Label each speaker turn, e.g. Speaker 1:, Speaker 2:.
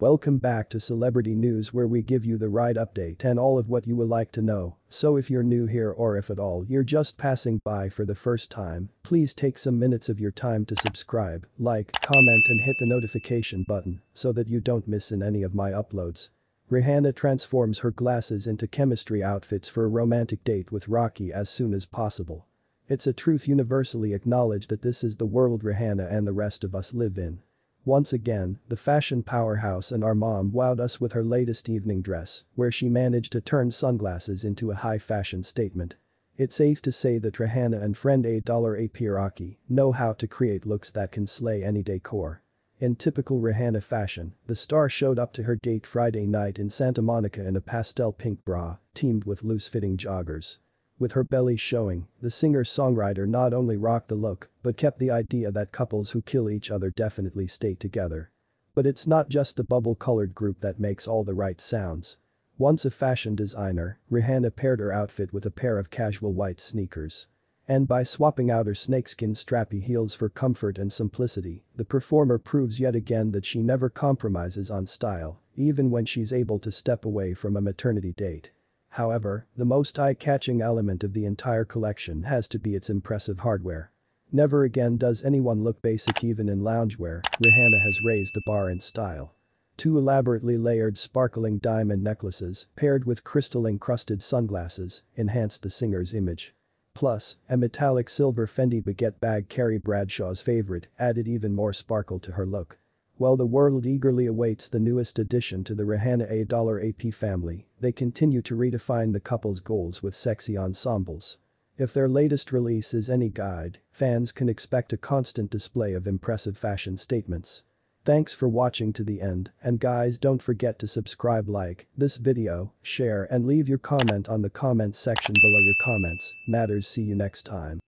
Speaker 1: Welcome back to Celebrity News where we give you the right update and all of what you would like to know, so if you're new here or if at all you're just passing by for the first time, please take some minutes of your time to subscribe, like, comment and hit the notification button so that you don't miss in any of my uploads. Rihanna transforms her glasses into chemistry outfits for a romantic date with Rocky as soon as possible. It's a truth universally acknowledged that this is the world Rihanna and the rest of us live in. Once again, the fashion powerhouse and our mom wowed us with her latest evening dress, where she managed to turn sunglasses into a high fashion statement. It's safe to say that Rihanna and friend $8 A Piraki know how to create looks that can slay any decor. In typical Rihanna fashion, the star showed up to her date Friday night in Santa Monica in a pastel pink bra, teamed with loose-fitting joggers. With her belly showing, the singer-songwriter not only rocked the look, but kept the idea that couples who kill each other definitely stay together. But it's not just the bubble-colored group that makes all the right sounds. Once a fashion designer, Rihanna paired her outfit with a pair of casual white sneakers. And by swapping out her snakeskin strappy heels for comfort and simplicity, the performer proves yet again that she never compromises on style, even when she's able to step away from a maternity date. However, the most eye-catching element of the entire collection has to be its impressive hardware. Never again does anyone look basic even in loungewear, Rihanna has raised the bar in style. Two elaborately layered sparkling diamond necklaces, paired with crystal-encrusted sunglasses, enhanced the singer's image. Plus, a metallic silver Fendi baguette bag Carrie Bradshaw's favorite added even more sparkle to her look. While the world eagerly awaits the newest addition to the Rihanna A$AP family, they continue to redefine the couple's goals with sexy ensembles. If their latest release is any guide, fans can expect a constant display of impressive fashion statements. Thanks for watching to the end, and guys don't forget to subscribe like this video, share and leave your comment on the comment section below your comments, matters see you next time.